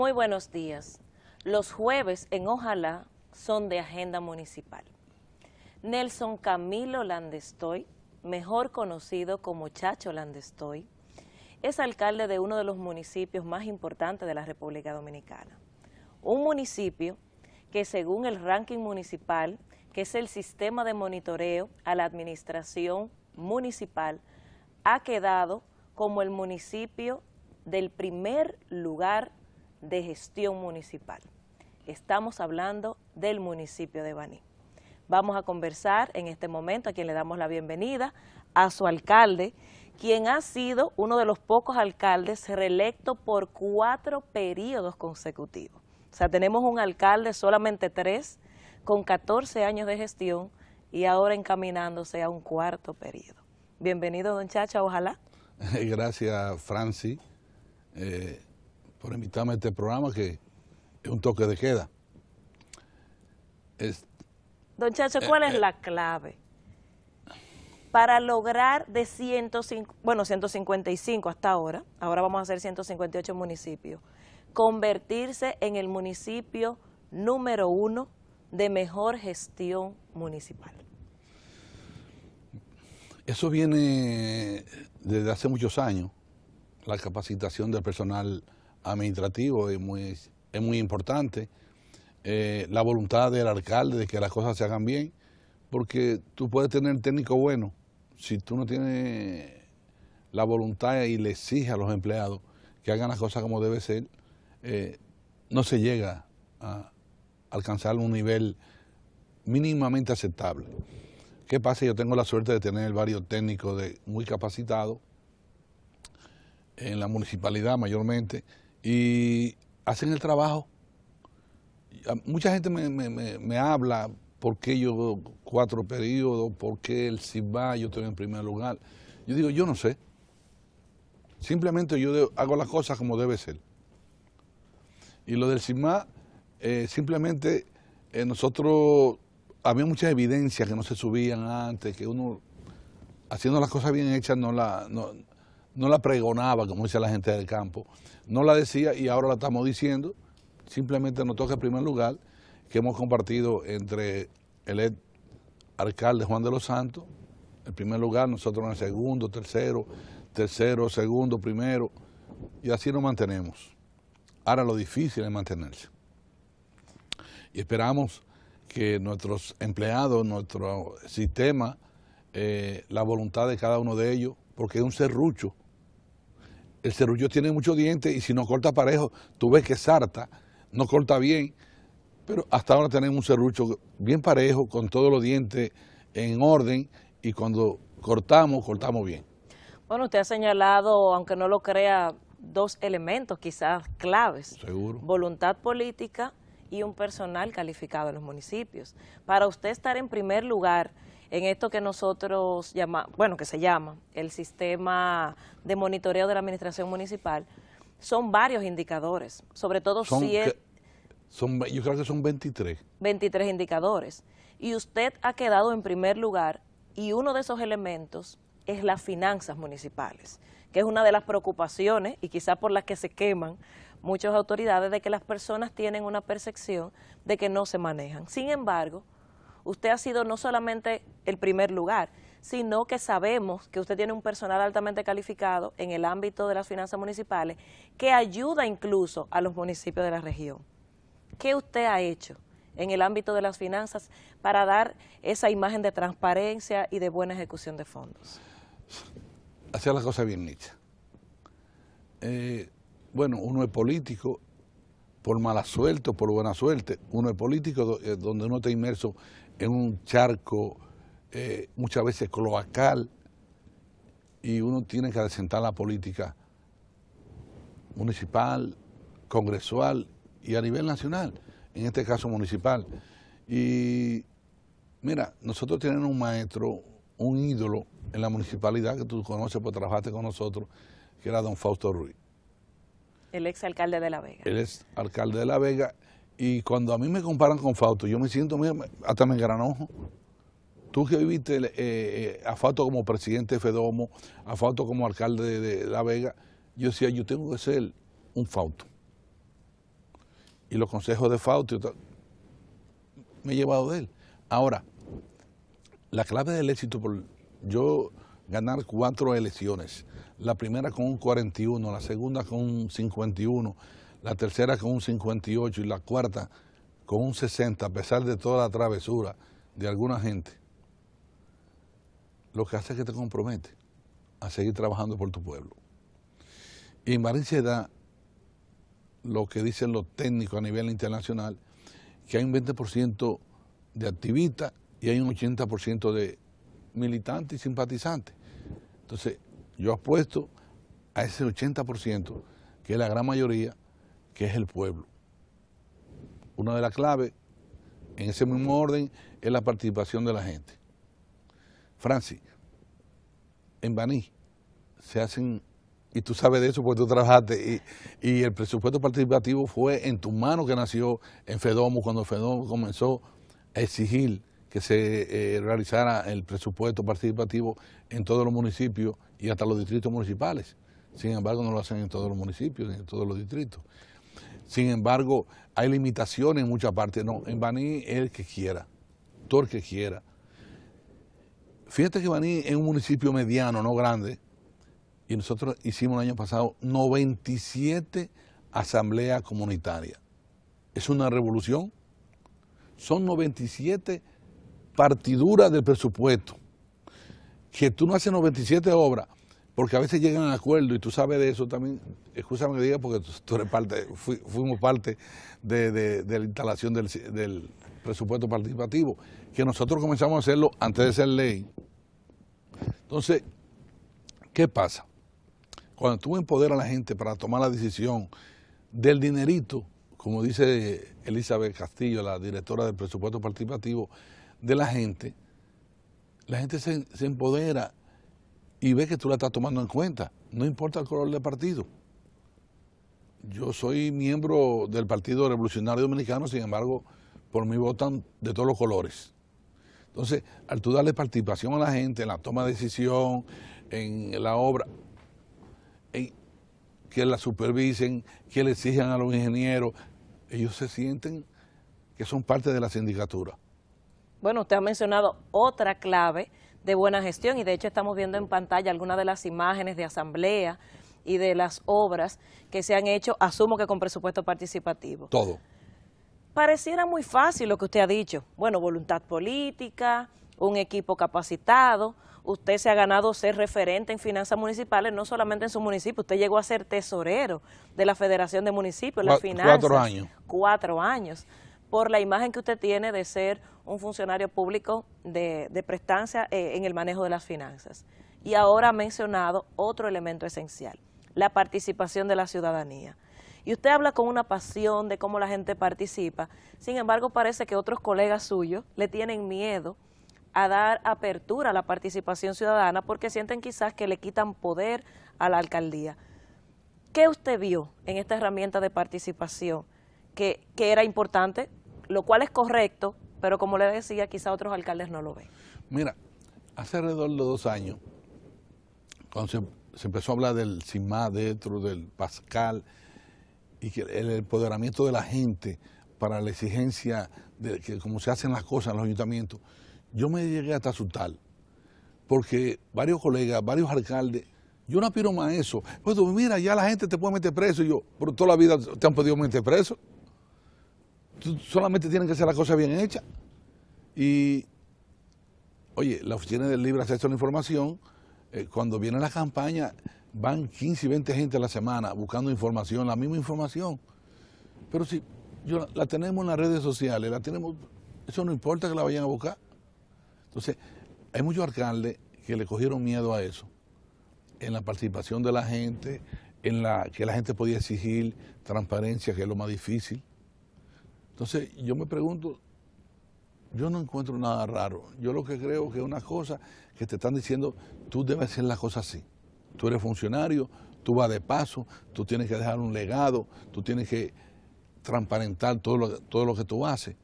Muy buenos días. Los jueves en Ojalá son de agenda municipal. Nelson Camilo Landestoy, mejor conocido como Chacho Landestoy, es alcalde de uno de los municipios más importantes de la República Dominicana. Un municipio que según el ranking municipal, que es el sistema de monitoreo a la administración municipal, ha quedado como el municipio del primer lugar de gestión municipal. Estamos hablando del municipio de Baní. Vamos a conversar en este momento a quien le damos la bienvenida, a su alcalde, quien ha sido uno de los pocos alcaldes reelecto por cuatro periodos consecutivos. O sea, tenemos un alcalde, solamente tres, con 14 años de gestión y ahora encaminándose a un cuarto periodo. Bienvenido, don Chacha, ojalá. Gracias, Franci. Eh, por invitarme a este programa que es un toque de queda. Don Chacho, eh, ¿cuál es eh, la clave? Para lograr de 105, bueno, 155 hasta ahora, ahora vamos a hacer 158 municipios, convertirse en el municipio número uno de mejor gestión municipal. Eso viene desde hace muchos años, la capacitación del personal administrativo es muy, es muy importante, eh, la voluntad del alcalde de que las cosas se hagan bien, porque tú puedes tener técnico bueno, si tú no tienes la voluntad y le exiges a los empleados que hagan las cosas como debe ser, eh, no se llega a alcanzar un nivel mínimamente aceptable. ¿Qué pasa? Yo tengo la suerte de tener varios técnicos de, muy capacitados en la municipalidad mayormente, y hacen el trabajo. Mucha gente me, me, me habla por qué yo cuatro periodos, por qué el CIBA yo estoy en primer lugar. Yo digo, yo no sé. Simplemente yo hago las cosas como debe ser. Y lo del SIGMA, eh, simplemente eh, nosotros, había muchas evidencias que no se subían antes, que uno, haciendo las cosas bien hechas, no la, no la pregonaba, como dice la gente del campo, no la decía y ahora la estamos diciendo. Simplemente nos toca el primer lugar que hemos compartido entre el ex alcalde Juan de los Santos, en primer lugar, nosotros en el segundo, tercero, tercero, segundo, primero, y así nos mantenemos. Ahora lo difícil es mantenerse. Y esperamos que nuestros empleados, nuestro sistema, eh, la voluntad de cada uno de ellos, porque es un serrucho el cerullo tiene muchos dientes y si no corta parejo, tú ves que sarta, no corta bien. Pero hasta ahora tenemos un serrucho bien parejo, con todos los dientes en orden y cuando cortamos, cortamos bien. Bueno, usted ha señalado, aunque no lo crea, dos elementos quizás claves. Seguro. Voluntad política y un personal calificado en los municipios. Para usted estar en primer lugar en esto que nosotros llamamos, bueno, que se llama el sistema de monitoreo de la administración municipal, son varios indicadores, sobre todo si son, yo creo que son 23. 23 indicadores. Y usted ha quedado en primer lugar y uno de esos elementos es las finanzas municipales, que es una de las preocupaciones y quizás por las que se queman muchas autoridades de que las personas tienen una percepción de que no se manejan. Sin embargo, usted ha sido no solamente el primer lugar, sino que sabemos que usted tiene un personal altamente calificado en el ámbito de las finanzas municipales que ayuda incluso a los municipios de la región. ¿Qué usted ha hecho en el ámbito de las finanzas para dar esa imagen de transparencia y de buena ejecución de fondos? Hacer las cosas bien Nietzsche. Eh, bueno, uno es político por mala suerte o por buena suerte. Uno es político eh, donde uno está inmerso en un charco eh, muchas veces cloacal y uno tiene que asentar la política municipal, congresual y a nivel nacional, en este caso municipal. Y mira, nosotros tenemos un maestro, un ídolo en la municipalidad que tú conoces porque trabajaste con nosotros, que era don Fausto Ruiz. El ex alcalde de La Vega. El ex alcalde de La Vega y cuando a mí me comparan con Fausto, yo me siento, hasta me engranojo. Tú que viviste eh, eh, a Fausto como presidente de Fedomo, a Fausto como alcalde de, La Vega, yo decía, yo tengo que ser un Fausto. Y los consejos de Fausto, me he llevado de él. Ahora, la clave del éxito, por yo ganar cuatro elecciones, la primera con un 41, la segunda con un 51, la tercera con un 58 y la cuarta con un 60, a pesar de toda la travesura de alguna gente, lo que hace es que te compromete a seguir trabajando por tu pueblo. Y se da lo que dicen los técnicos a nivel internacional, que hay un 20% de activistas y hay un 80% de militantes y simpatizantes. Entonces, yo apuesto a ese 80%, que es la gran mayoría, que es el pueblo. Una de las claves, en ese mismo orden, es la participación de la gente. Francis, en Baní se hacen, y tú sabes de eso porque tú trabajaste, y, el presupuesto participativo fue en tus manos que nació en FEDOMO, cuando FEDOMO comenzó a exigir que se eh, realizara el presupuesto participativo en todos los municipios y hasta los distritos municipales. Sin embargo, no lo hacen en todos los municipios, en todos los distritos. Sin embargo, hay limitaciones en muchas partes. No, en Baní es el que quiera, todo el que quiera. Fíjate que Baní es un municipio mediano, no grande, y nosotros hicimos el año pasado 97 asambleas comunitarias. Es una revolución. Son 97 partiduras del presupuesto. Que tú no haces 97 obras, porque a veces llegan a acuerdos, y tú sabes de eso también, escúchame que diga, porque tú, eres parte, fuimos parte de, la instalación del, presupuesto participativo, que nosotros comenzamos a hacerlo antes de ser ley. Entonces, ¿qué pasa? Cuando tú empoderas a la gente para tomar la decisión del dinerito, como dice Elizabeth Castillo, la directora del presupuesto participativo, de la gente, la gente se empodera y ve que tú la estás tomando en cuenta, no importa el color del partido. Yo soy miembro del Partido Revolucionario Dominicano, sin embargo, por mí votan de todos los colores. Entonces, al tú darle participación a la gente en la toma de decisión, en la obra, en que la supervisen, que le exijan a los ingenieros, ellos se sienten que son parte de la sindicatura. Bueno, usted ha mencionado otra clave de buena gestión y de hecho estamos viendo en pantalla algunas de las imágenes de asamblea y de las obras que se han hecho, asumo que con presupuesto participativo. Todo. Pareciera muy fácil lo que usted ha dicho. Bueno, voluntad política, un equipo capacitado, usted se ha ganado ser referente en finanzas municipales, no solamente en su municipio, usted llegó a ser tesorero de la Federación de Municipios, la finanzas. Cuatro años. Cuatro años por la imagen que usted tiene de ser un funcionario público de, prestancia eh, en el manejo de las finanzas. Y ahora ha mencionado otro elemento esencial, la participación de la ciudadanía. Y usted habla con una pasión de cómo la gente participa, sin embargo parece que otros colegas suyos le tienen miedo a dar apertura a la participación ciudadana porque sienten quizás que le quitan poder a la alcaldía. ¿Qué usted vio en esta herramienta de participación que, que era importante lo cual es correcto, pero como le decía, quizá otros alcaldes no lo ven. Mira, hace alrededor de dos años, cuando se, empezó a hablar del CIMA dentro del Pascal y que el empoderamiento de la gente para la exigencia de que se hacen las cosas en los ayuntamientos, yo me llegué hasta tal porque varios colegas, varios alcaldes, yo no aspiro más a eso. Pues mira, ya la gente te puede meter preso. Y yo, por toda la vida te han podido meter preso solamente tienen que hacer la cosa bien hecha... Y, oye, la Oficina del Libre Acceso a la Información, eh, cuando viene la campaña, van 15 y 20 gente a la semana buscando información, la misma información. Pero si yo, la tenemos en las redes sociales, la tenemos, eso no importa que la vayan a buscar. Entonces, hay muchos alcaldes que le cogieron miedo a eso, en la participación de la gente, en la que la gente podía exigir transparencia, que es lo más difícil. Entonces yo me pregunto, yo no encuentro nada raro. Yo lo que creo que es una cosa que te están diciendo, tú debes hacer las cosas así. Tú eres funcionario, tú vas de paso, tú tienes que dejar un legado, tú tienes que transparentar todo lo, todo lo que tú haces.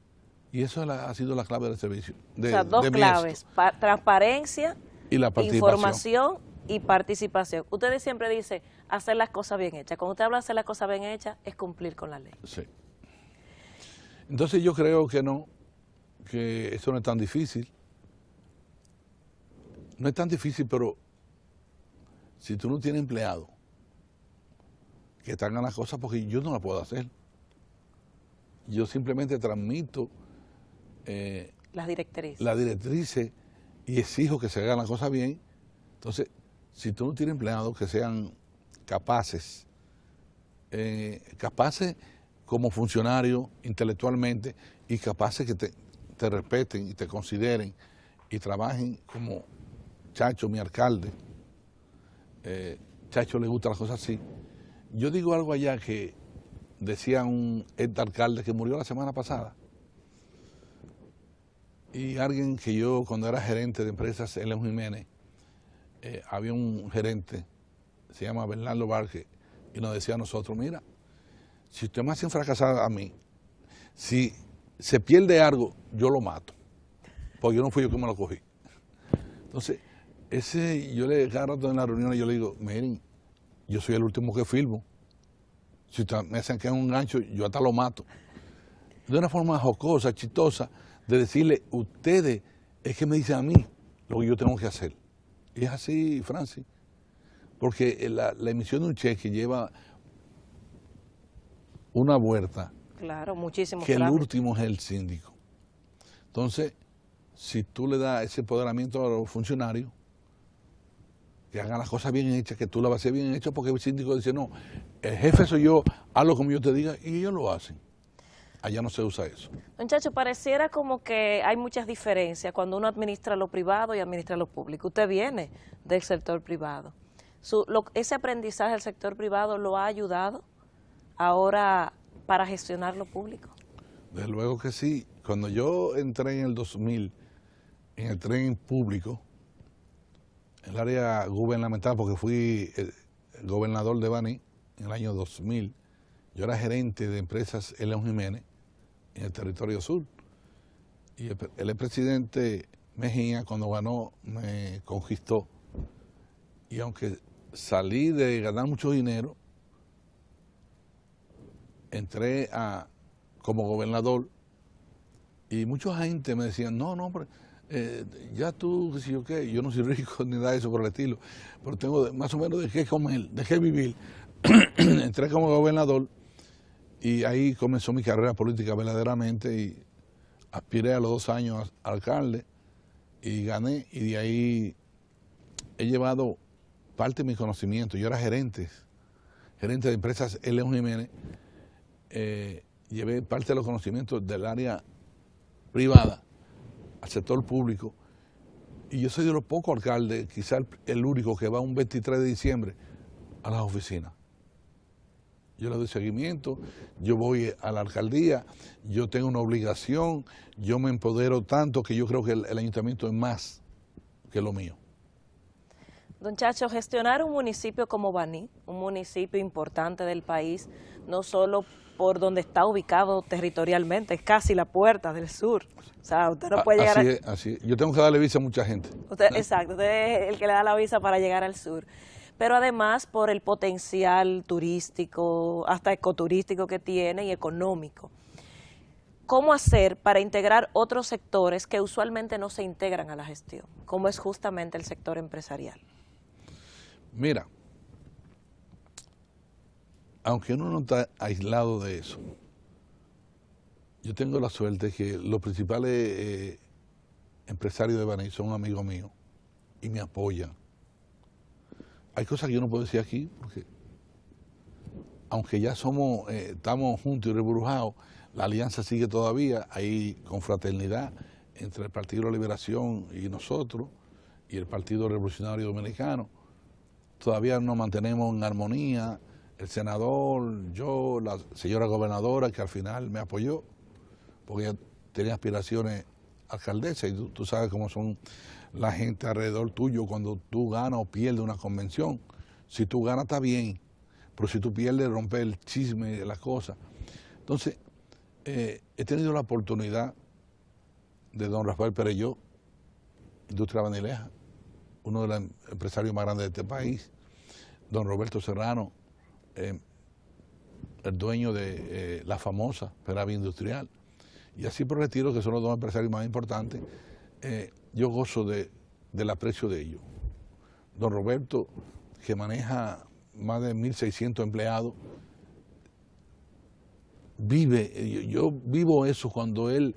Y eso ha sido la clave del servicio. De, o sea, dos claves, transparencia, y la información y participación. Ustedes siempre dicen hacer las cosas bien hechas. Cuando usted habla de hacer las cosas bien hechas, es cumplir con la ley. Sí. Entonces yo creo que no, que eso no es tan difícil. No es tan difícil, pero si tú no tienes empleado, que te hagan las cosas porque yo no la puedo hacer. Yo simplemente transmito eh, las directrices. Las directrices y exijo que se hagan las cosas bien. Entonces, si tú no tienes empleados que sean capaces, eh, capaces como funcionario intelectualmente y capaces que te, respeten y te consideren y trabajen como Chacho, mi alcalde. Eh, Chacho le gusta las cosas así. Yo digo algo allá que decía un ex alcalde que murió la semana pasada. Y alguien que yo, cuando era gerente de empresas en Jiménez, eh, había un gerente, se llama Bernardo Barque, y nos decía a nosotros, mira, si usted me hace fracasar a mí, si se pierde algo, yo lo mato, porque yo no fui yo que me lo cogí. Entonces, ese, yo le cada rato en la reunión y yo le digo, miren, yo soy el último que filmo. Si me hacen que es un gancho, yo hasta lo mato. De una forma jocosa, chistosa, de decirle, ustedes es que me dicen a mí lo que yo tengo que hacer. Y es así, Francis. Porque la emisión de un cheque lleva una vuelta, Claro, muchísimo. Que el último es el síndico. Entonces, si tú le das ese empoderamiento a los funcionarios, que hagan las cosas bien hechas, que tú las vas a hacer bien hechas, porque el síndico dice, no, el jefe soy yo, hazlo como yo te diga, y ellos lo hacen. Allá no se usa eso. Muchachos, pareciera como que hay muchas diferencias cuando uno administra lo privado y administra lo público. Usted viene del sector privado. ¿Ese aprendizaje del sector privado lo ha ayudado? ahora para gestionar lo público. Desde luego que sí. Cuando yo entré en el 2000 en el tren público, en el área gubernamental, porque fui gobernador de bani en el año 2000, yo era gerente de empresas León Jiménez en el territorio sur. Y el presidente Mejía, cuando ganó, me conquistó. Y aunque salí de ganar mucho dinero, entré a, como gobernador y mucha gente me decía, no, no, hombre, eh, ya tú, yo qué, yo no soy rico ni nada de eso por el estilo, pero tengo más o menos de qué comer, de qué vivir. entré como gobernador y ahí comenzó mi carrera política verdaderamente y aspiré a los dos años alcalde y gané y de ahí he llevado parte de mi conocimiento. Yo era gerente, gerente de empresas León Jiménez eh, llevé parte de los conocimientos del área privada al sector público. Y yo soy de los pocos alcaldes, quizás el único que va un 23 de diciembre a las oficinas. Yo le doy seguimiento, yo voy a la alcaldía, yo tengo una obligación, yo me empodero tanto que yo creo que el, ayuntamiento es más que lo mío. Don Chacho, gestionar un municipio como Baní, un municipio importante del país, no solo por donde está ubicado territorialmente, es casi la puerta del sur. O sea, usted no ah, puede llegar... Así, a... así Yo tengo que darle visa a mucha gente. Usted, ah. Exacto, usted es el que le da la visa para llegar al sur. Pero además por el potencial turístico, hasta ecoturístico que tiene y económico. ¿Cómo hacer para integrar otros sectores que usualmente no se integran a la gestión? ¿Cómo es justamente el sector empresarial. Mira, aunque uno no está aislado de eso, yo tengo la suerte que los principales eh, empresarios de Baní son amigos míos y me apoyan. Hay cosas que yo no puedo decir aquí porque, aunque ya somos, eh, estamos juntos y rebrujados, la alianza sigue todavía, hay confraternidad entre el Partido de la Liberación y nosotros y el Partido Revolucionario Dominicano. Todavía nos mantenemos en armonía, el senador, yo, la señora gobernadora que al final me apoyó, porque ella tenía aspiraciones alcaldesa y tú, sabes cómo son la gente alrededor tuyo cuando tú ganas o pierdes una convención. Si tú ganas está bien, pero si tú pierdes rompe el chisme de las cosas. Entonces, eh, he tenido la oportunidad de don Rafael Pereyó, Industria Vanileja, uno de los empresarios más grandes de este país, don Roberto Serrano, eh, el dueño de eh, la famosa Ferrari Industrial. Y así por retiro, que son los dos empresarios más importantes, eh, yo gozo de, del aprecio de ellos. Don Roberto, que maneja más de 1.600 empleados, vive, yo, vivo eso cuando él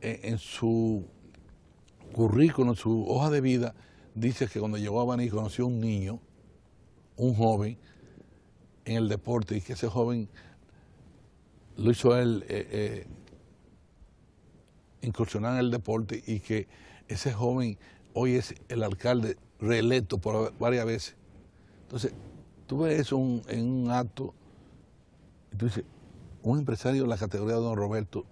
en su currículum, en su hoja de vida, dice que cuando llegó a Baní conoció un niño, un joven, en el deporte y que ese joven lo hizo él eh, eh, incursionar en el deporte y que ese joven hoy es el alcalde reelecto por varias veces. Entonces, tú ves eso en un acto y tú dices, un empresario de la categoría de don Roberto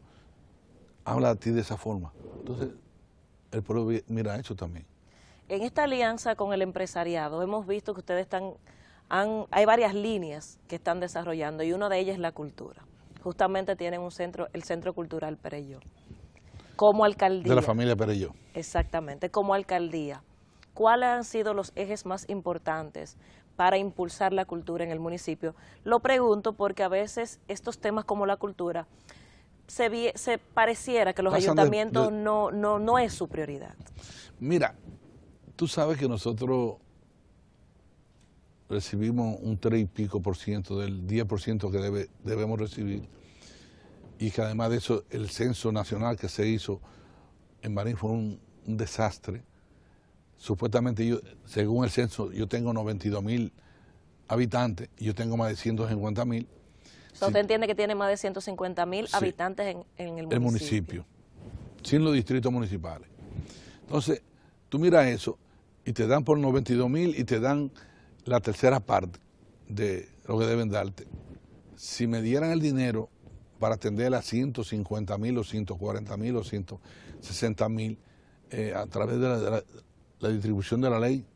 habla a ti de esa forma. Entonces, el pueblo mira eso también. En esta alianza con el empresariado hemos visto que ustedes están hay varias líneas que están desarrollando y una de ellas es la cultura. Justamente tienen un centro, el Centro Cultural Pereyó. Como alcaldía. De la familia Pereyó. Exactamente, como alcaldía. ¿Cuáles han sido los ejes más importantes para impulsar la cultura en el municipio? Lo pregunto porque a veces estos temas como la cultura se, pareciera que los ayuntamientos no es su prioridad. Mira, tú sabes que nosotros recibimos un 3 y pico por ciento del 10 por ciento que debemos recibir y que además de eso el censo nacional que se hizo en Marín fue un, desastre. Supuestamente yo, según el censo, yo tengo 92 mil habitantes, yo tengo más de 150 mil. entiende que tiene más de 150 mil habitantes en, el municipio. El sin los distritos municipales. Entonces, tú miras eso y te dan por 92 mil y te dan la tercera parte de lo que deben darte. Si me dieran el dinero para atender a 150 mil o 140 mil o 160 mil eh, a través de la distribución de la ley,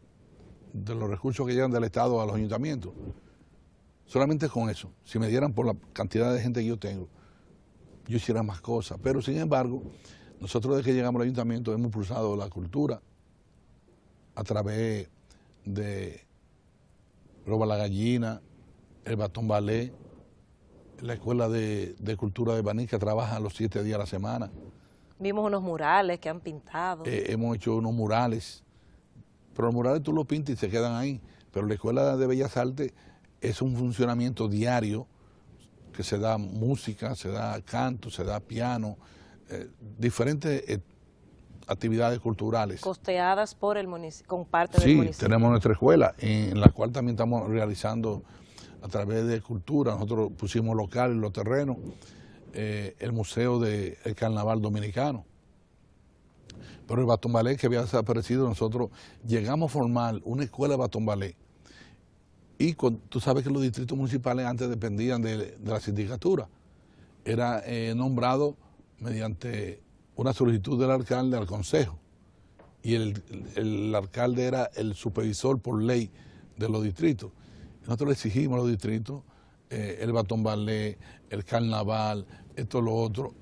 de los recursos que llegan del Estado a los ayuntamientos, solamente con eso, si me dieran por la cantidad de gente que yo tengo, yo hiciera más cosas. Pero sin embargo, nosotros desde que llegamos al ayuntamiento hemos impulsado la cultura a través de Roba la Gallina, el Bastón Ballet, la Escuela de, Cultura de Baní, que trabaja los siete días a la semana. Vimos unos murales que han pintado. Eh, hemos hecho unos murales, pero los murales tú los pintas y se quedan ahí. Pero la Escuela de Bellas Artes es un funcionamiento diario que se da música, se da canto, se da piano, eh, diferentes actividades culturales. Costeadas por el municipio, con parte del municipio. Sí, tenemos nuestra escuela, en la cual también estamos realizando a través de cultura, nosotros pusimos locales, los terrenos, eh, el Museo del Carnaval Dominicano. Pero el batombalé Ballet que había desaparecido, nosotros llegamos a formar una escuela de Baton Ballet. Y tú sabes que los distritos municipales antes dependían de, la sindicatura. Era eh, nombrado mediante una solicitud del alcalde al consejo y el, alcalde era el supervisor por ley de los distritos. Nosotros le exigimos a los distritos eh, el batón ballet, el carnaval, esto, lo otro.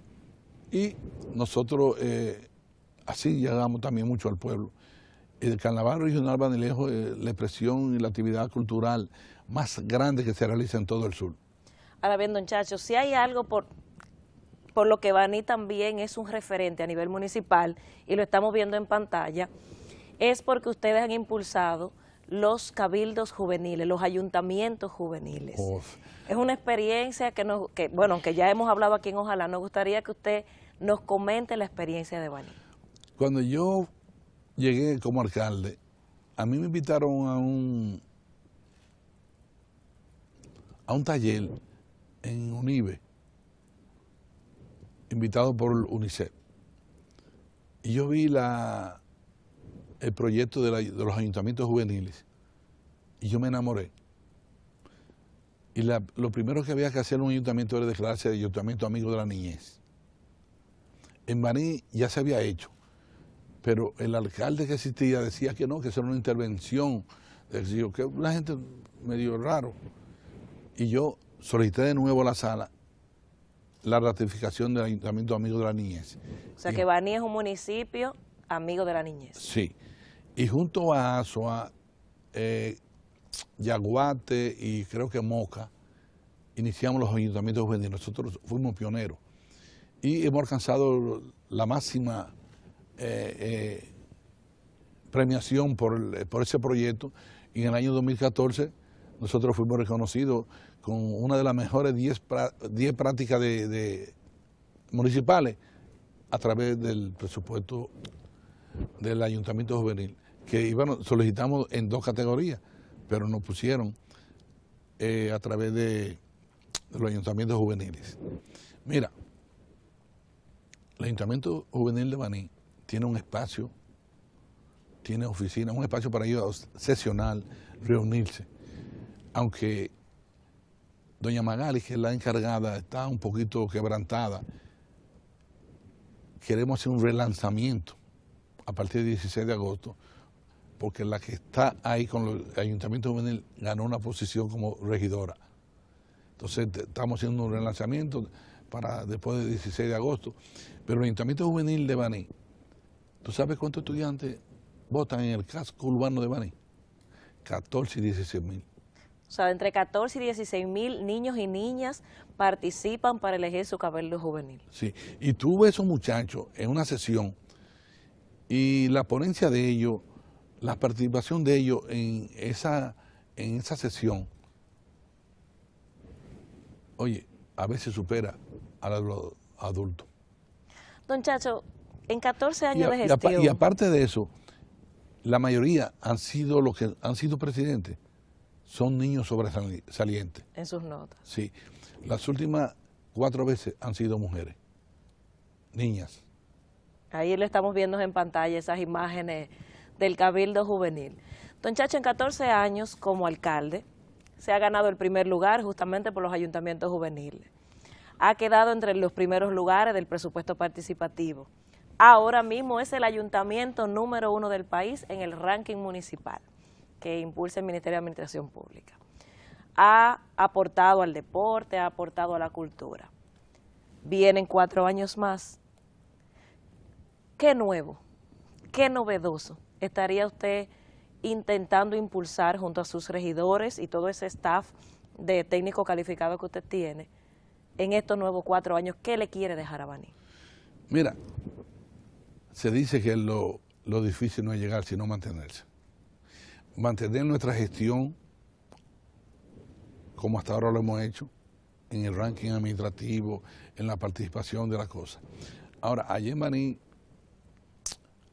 Y nosotros eh, así llegamos también mucho al pueblo. El carnaval regional Banilejo de eh, lejos, la expresión y la actividad cultural más grande que se realiza en todo el sur. Ahora bien, don Chacho, si hay algo por, por lo que Bani también es un referente a nivel municipal y lo estamos viendo en pantalla, es porque ustedes han impulsado los cabildos juveniles, los ayuntamientos juveniles. Es una experiencia que, nos, que, bueno, que ya hemos hablado aquí en Ojalá, nos gustaría que usted nos comente la experiencia de Bani. Cuando yo llegué como alcalde, a mí me invitaron a un, a un taller en UNIBE invitado por UNICEF. Y yo vi la, el proyecto de, los ayuntamientos juveniles y yo me enamoré. Y lo primero que había que hacer en un ayuntamiento era declararse de ayuntamiento amigo de la niñez. En Baní ya se había hecho, pero el alcalde que existía decía que no, que eso era una intervención. Decía que la gente medio raro. Y yo solicité de nuevo la sala la ratificación del Ayuntamiento Amigo de la Niñez. O sea que Baní es un municipio amigo de la niñez. Sí, y junto a ASOA, eh, Yaguate y creo que Moca, iniciamos los ayuntamientos juveniles, nosotros fuimos pioneros y hemos alcanzado la máxima eh, eh, premiación por, por, ese proyecto y en el año 2014 nosotros fuimos reconocidos con una de las mejores 10 prácticas de, municipales a través del presupuesto del Ayuntamiento Juvenil, que bueno, solicitamos en dos categorías, pero nos pusieron eh, a través de, los ayuntamientos juveniles. Mira, el Ayuntamiento Juvenil de Baní tiene un espacio, tiene oficina, un espacio para ellos sesionar reunirse, aunque Doña Magali, que es la encargada, está un poquito quebrantada. Queremos hacer un relanzamiento a partir del 16 de agosto, porque la que está ahí con el Ayuntamiento Juvenil ganó una posición como regidora. Entonces estamos haciendo un relanzamiento para después del 16 de agosto. Pero el Ayuntamiento Juvenil de Baní, ¿tú sabes cuántos estudiantes votan en el casco urbano de Baní? 14 y 16 mil. O sea, entre 14 y 16 mil niños y niñas participan para elegir su cabello juvenil. Sí, y tuve esos muchachos en una sesión y la ponencia de ellos, la participación de ellos en esa, en esa sesión, oye, a veces supera a los adultos. Don Chacho, en 14 años de gestión... y aparte de eso, la mayoría han sido los que han sido presidentes son niños sobresalientes. En sus notas. Sí. Las últimas cuatro veces han sido mujeres, niñas. Ahí lo estamos viendo en pantalla, esas imágenes del Cabildo Juvenil. Don Chacho, en 14 años como alcalde, se ha ganado el primer lugar justamente por los ayuntamientos juveniles. Ha quedado entre los primeros lugares del presupuesto participativo. Ahora mismo es el ayuntamiento número uno del país en el ranking municipal que impulsa el Ministerio de Administración Pública. Ha aportado al deporte, ha aportado a la cultura. Vienen cuatro años más. ¿Qué nuevo, qué novedoso estaría usted intentando impulsar junto a sus regidores y todo ese staff de técnico calificado que usted tiene en estos nuevos cuatro años? ¿Qué le quiere dejar a Baní? Mira, se dice que lo, lo difícil no es llegar, sino mantenerse mantener nuestra gestión, como hasta ahora lo hemos hecho, en el ranking administrativo, en la participación de las cosas. Ahora, allí en Maní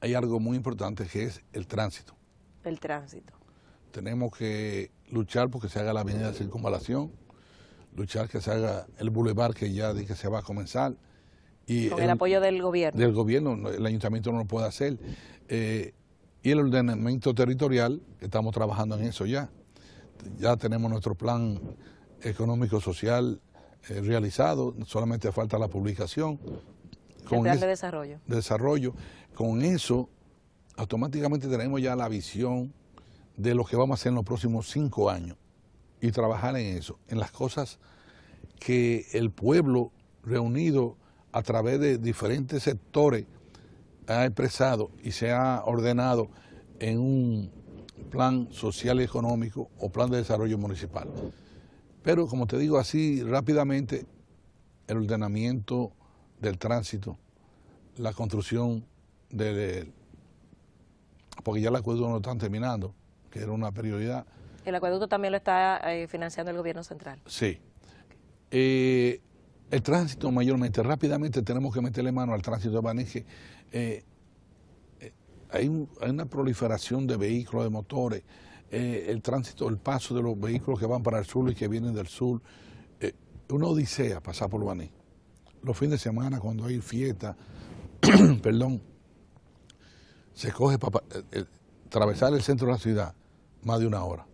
hay algo muy importante que es el tránsito. El tránsito. Tenemos que luchar porque se haga la avenida de circunvalación, luchar que se haga el bulevar que ya dije se va a comenzar. Y Con el, apoyo del gobierno. Del gobierno, el ayuntamiento no lo puede hacer. Eh, y el ordenamiento territorial, estamos trabajando en eso ya. Ya tenemos nuestro plan económico-social eh, realizado, solamente falta la publicación. Con plan de desarrollo. desarrollo. Con eso, automáticamente tenemos ya la visión de lo que vamos a hacer en los próximos cinco años y trabajar en eso, en las cosas que el pueblo reunido a través de diferentes sectores ha expresado y se ha ordenado en un plan social y económico o plan de desarrollo municipal. Pero como te digo así rápidamente, el ordenamiento del tránsito, la construcción del... porque ya el acueducto no lo están terminando, que era una prioridad. El acueducto también lo está eh, financiando el gobierno central. Sí. Eh, el tránsito mayormente, rápidamente tenemos que meterle mano al tránsito de Baní. que, eh, eh, hay, una proliferación de vehículos, de motores, eh, el tránsito, el paso de los vehículos que van para el sur y que vienen del sur. uno una odisea pasar por Baní. Los fines de semana, cuando hay fiesta, perdón, se coge para atravesar el centro de la ciudad más de una hora.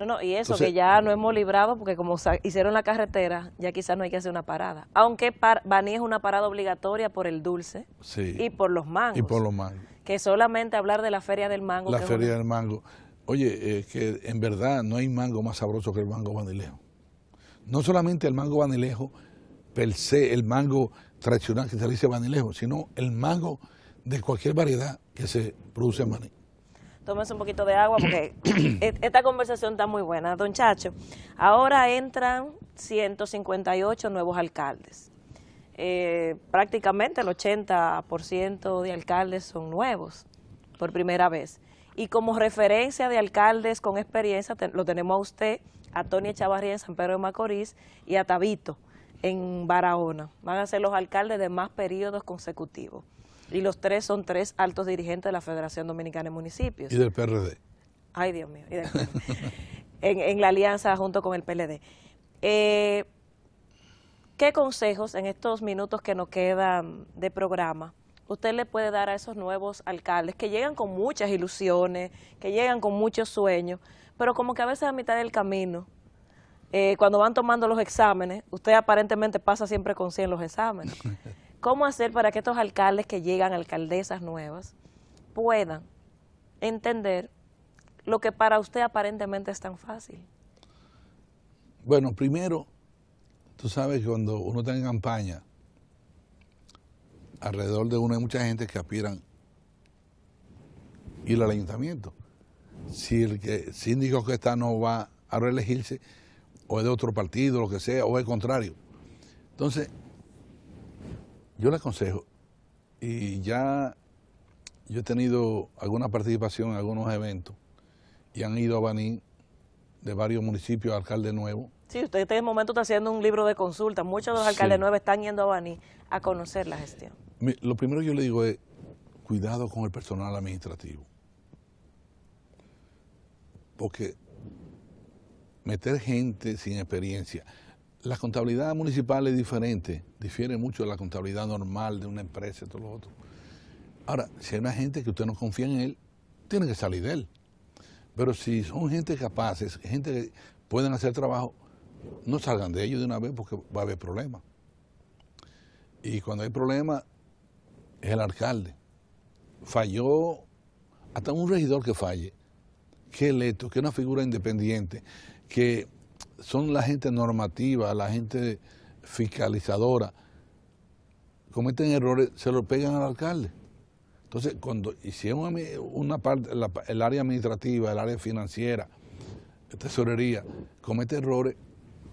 No, no, y eso, que ya no hemos librado, porque como hicieron la carretera, ya quizás no hay que hacer una parada. Aunque Baní es una parada obligatoria por el dulce y por los mangos. Y por los mangos. Que solamente hablar de la Feria del Mango. La Feria del Mango. Oye, que en verdad no hay mango más sabroso que el mango vanilejo. No solamente el mango vanilejo per se, el mango tradicional que se le dice vanilejo, sino el mango de cualquier variedad que se produce en Maní tómense un poquito de agua porque e-, esta conversación está muy buena. Don Chacho, ahora entran 158 nuevos alcaldes. Eh, prácticamente el 80% de alcaldes son nuevos por primera vez. Y como referencia de alcaldes con experiencia, lo tenemos a usted, a Tony Chavarría en San Pedro de Macorís y a Tabito en Barahona. Van a ser los alcaldes de más periodos consecutivos y los tres son tres altos dirigentes de la Federación Dominicana de Municipios. Y del PRD. Ay, Dios mío. en, la alianza junto con el PLD. Eh, ¿Qué consejos en estos minutos que nos quedan de programa usted le puede dar a esos nuevos alcaldes que llegan con muchas ilusiones, que llegan con muchos sueños, pero como que a veces a mitad del camino, eh, cuando van tomando los exámenes, usted aparentemente pasa siempre con 100 los exámenes. cómo hacer para que estos alcaldes que llegan, alcaldesas nuevas, puedan entender lo que para usted aparentemente es tan fácil. Bueno, primero, tú sabes que cuando uno está en campaña, alrededor de uno hay mucha gente que aspiran ir al ayuntamiento. Si el que, síndico que está no va a reelegirse, o es de otro partido, lo que sea, o es contrario. Entonces, yo le aconsejo, y ya yo he tenido alguna participación en algunos eventos y han ido a Baní de varios municipios, alcalde nuevo. Sí, usted en este momento está haciendo un libro de consultas. Muchos de los alcaldes nuevos están yendo a Baní a conocer la gestión. Lo primero que yo le digo es, cuidado con el personal administrativo. Porque meter gente sin experiencia, la contabilidad municipal es diferente, difiere mucho de la contabilidad normal de una empresa y todo lo otro. Ahora, si hay una gente que usted no confía en él, tiene que salir de él. Pero si son gente capaces, gente que pueden hacer trabajo, no salgan de ellos de una vez porque va a haber problemas. Y cuando hay problemas, es el alcalde. Falló hasta un regidor que falle, que leto, que una figura independiente, que son la gente normativa, la gente fiscalizadora, cometen errores, se lo pegan al alcalde. Entonces, cuando hicieron una parte, el área administrativa, el área financiera, tesorería, comete errores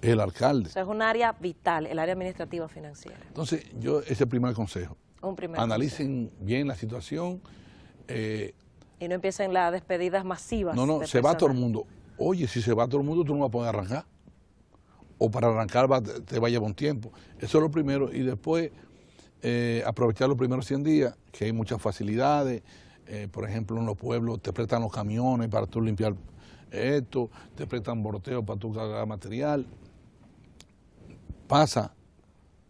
el alcalde. O sea, es un área vital, el área administrativa financiera. Entonces, yo ese es el primer consejo. Un primer Analicen bien la situación. Eh, y no empiecen las despedidas masivas. No, no, se va todo el mundo. Oye, si se va todo el mundo, tú no vas a poder arrancar o para arrancar te va a llevar un tiempo. Eso es lo primero. Y después, eh, aprovechar los primeros 100 días, que hay muchas facilidades. Eh, por ejemplo, en los pueblos te prestan los camiones para tú limpiar esto, te prestan borteos para tú cargar material. Pasa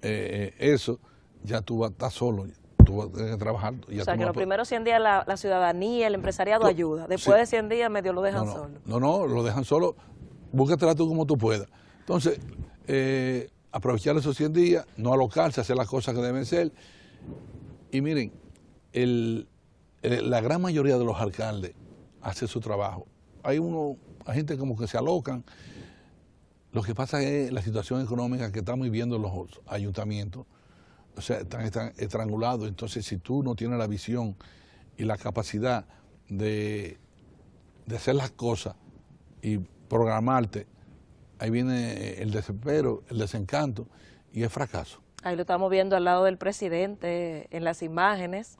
eh, eso, ya tú vas, estás solo, tú vas a que trabajar. o sea, que los primeros 100 días la, ciudadanía, el empresariado ayuda. Después de 100 días medio lo dejan solo. No, no, lo dejan solo. Búscatela tú como tú puedas. Entonces, eh, aprovechar esos 100 días, no alocarse, hacer las cosas que deben ser. Y miren, la gran mayoría de los alcaldes hace su trabajo. Hay uno, hay gente como que se alocan. Lo que pasa es la situación económica que estamos viviendo los ayuntamientos. O sea, están, estrangulados. Entonces, si tú no tienes la visión y la capacidad de, de hacer las cosas y programarte ahí viene el desespero, el desencanto y el fracaso. Ahí lo estamos viendo al lado del presidente en las imágenes,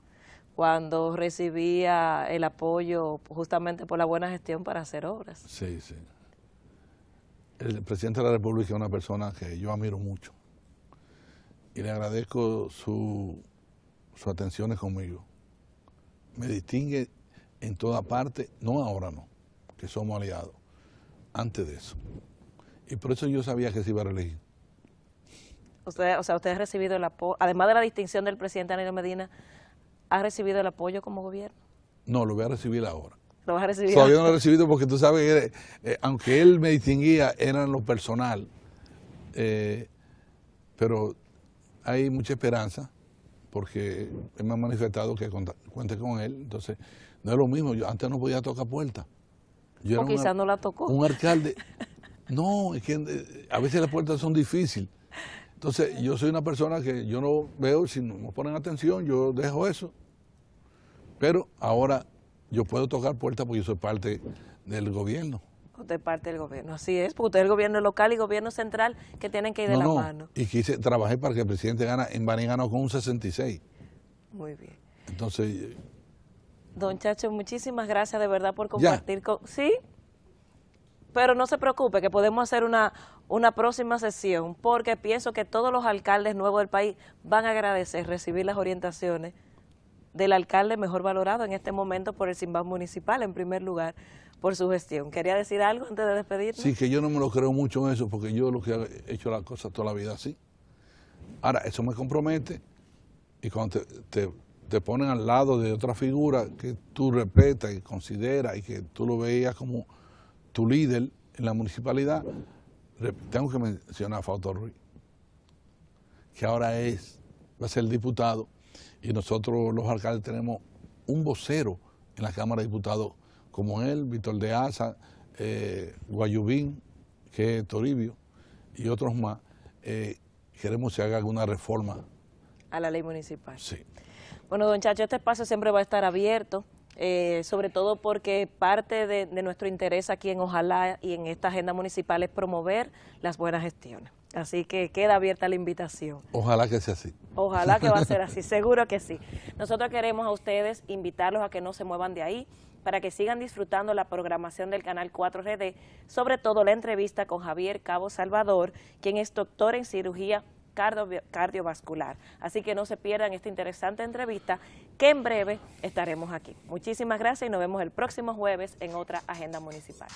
cuando recibía el apoyo justamente por la buena gestión para hacer obras. Sí, sí. El presidente de la República es una persona que yo admiro mucho y le agradezco su, su atenciones conmigo. Me distingue en toda parte, no ahora no, que somos aliados, antes de eso. Y por eso yo sabía que se iba a reelegir. Usted, o sea, usted ha recibido el apoyo, además de la distinción del presidente Danilo Medina, ¿ha recibido el apoyo como gobierno? No, lo voy a recibir ahora. ¿Lo vas a recibir? Todavía no lo he recibido porque tú sabes eh, aunque él me distinguía, era en lo personal. Eh, pero hay mucha esperanza porque él me ha manifestado que cuente con él. Entonces, no es lo mismo. Yo antes no podía tocar puertas. o quizás no la tocó. Un alcalde, No, es que eh, a veces las puertas son difíciles. Entonces, yo soy una persona que yo no veo, si no me ponen atención, yo dejo eso. Pero ahora yo puedo tocar puertas porque yo soy parte del gobierno. De parte del gobierno, así es, porque usted es el gobierno local y gobierno central que tienen que ir de la no. mano. Y quise, trabajé para que el presidente gana, en Baní ganó con un 66. Muy bien. Entonces... Don Chacho, muchísimas gracias de verdad por compartir con... ¿Sí? pero no se preocupe que podemos hacer una, próxima sesión porque pienso que todos los alcaldes nuevos del país van a agradecer recibir las orientaciones del alcalde mejor valorado en este momento por el Simbán Municipal, en primer lugar, por su gestión. ¿Quería decir algo antes de despedirnos? Sí, que yo no me lo creo mucho en eso, porque yo lo que he hecho la cosa toda la vida así. Ahora, eso me compromete, y cuando te, te ponen al lado de otra figura que tú respetas y consideras y que tú lo veías como tu líder en la municipalidad, tengo que mencionar a Fausto Ruiz, que ahora es, va a ser diputado, y nosotros los alcaldes tenemos un vocero en la Cámara de Diputados como él, Víctor de Asa, eh, Guayubín, que es Toribio, y otros más, eh, queremos que haga alguna reforma. A la ley municipal. Sí. Bueno, don Chacho, este espacio siempre va a estar abierto eh, sobre todo porque parte de, de, nuestro interés aquí en Ojalá y en esta agenda municipal es promover las buenas gestiones. Así que queda abierta la invitación. Ojalá que sea así. Ojalá que va a ser así, seguro que sí. Nosotros queremos a ustedes invitarlos a que no se muevan de ahí para que sigan disfrutando la programación del canal 4RD, sobre todo la entrevista con Javier Cabo Salvador, quien es doctor en cirugía cardiovascular. Así que no se pierdan esta interesante entrevista que en breve estaremos aquí. Muchísimas gracias y nos vemos el próximo jueves en otra Agenda Municipal.